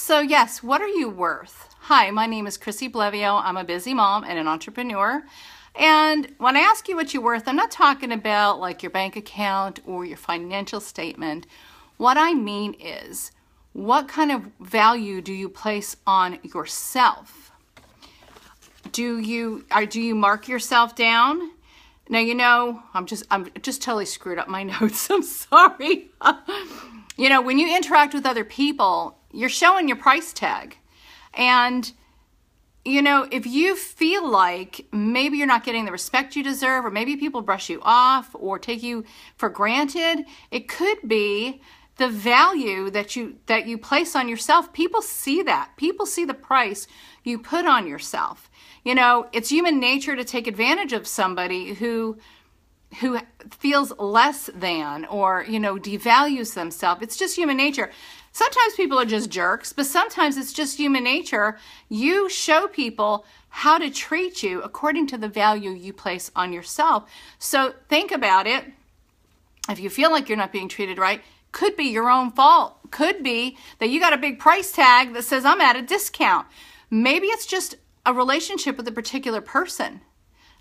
So, yes, what are you worth? Hi, my name is Chrissy Blevio. I'm a busy mom and an entrepreneur. And when I ask you what you're worth, I'm not talking about like your bank account or your financial statement. What I mean is, what kind of value do you place on yourself? Do you do you mark yourself down? Now you know I'm just I'm just totally screwed up my notes. I'm sorry. you know when you interact with other people, you're showing your price tag. And you know, if you feel like maybe you're not getting the respect you deserve, or maybe people brush you off or take you for granted, it could be the value that you that you place on yourself. People see that. People see the price you put on yourself. You know, it's human nature to take advantage of somebody who who feels less than or you know devalues themselves it's just human nature sometimes people are just jerks but sometimes it's just human nature you show people how to treat you according to the value you place on yourself so think about it if you feel like you're not being treated right could be your own fault could be that you got a big price tag that says i'm at a discount maybe it's just a relationship with a particular person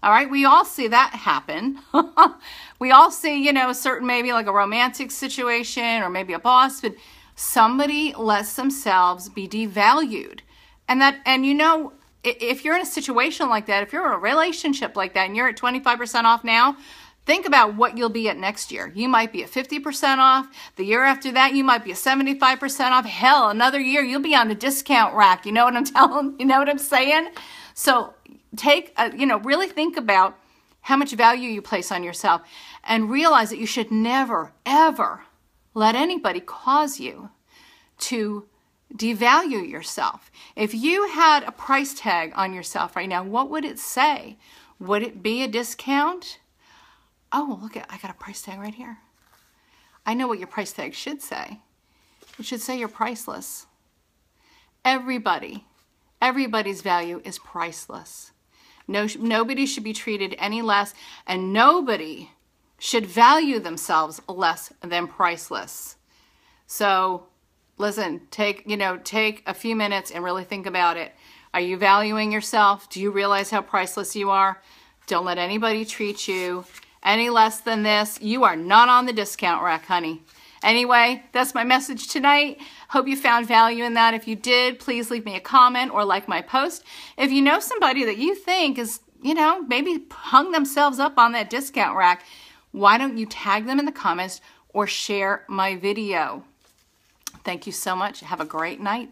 all right, we all see that happen. we all see, you know, certain maybe like a romantic situation or maybe a boss, but somebody lets themselves be devalued. And that, and you know, if you're in a situation like that, if you're in a relationship like that and you're at 25% off now, think about what you'll be at next year. You might be at 50% off. The year after that, you might be at 75% off. Hell, another year, you'll be on the discount rack. You know what I'm telling? You know what I'm saying? So take, a, you know, really think about how much value you place on yourself and realize that you should never, ever let anybody cause you to devalue yourself. If you had a price tag on yourself right now, what would it say? Would it be a discount? Oh, look at I got a price tag right here. I know what your price tag should say. It should say you're priceless. Everybody, everybody's value is priceless. No, nobody should be treated any less, and nobody should value themselves less than priceless. So, listen, take, you know, take a few minutes and really think about it. Are you valuing yourself? Do you realize how priceless you are? Don't let anybody treat you any less than this. You are not on the discount rack, honey. Anyway, that's my message tonight. Hope you found value in that. If you did, please leave me a comment or like my post. If you know somebody that you think is, you know, maybe hung themselves up on that discount rack, why don't you tag them in the comments or share my video? Thank you so much. Have a great night.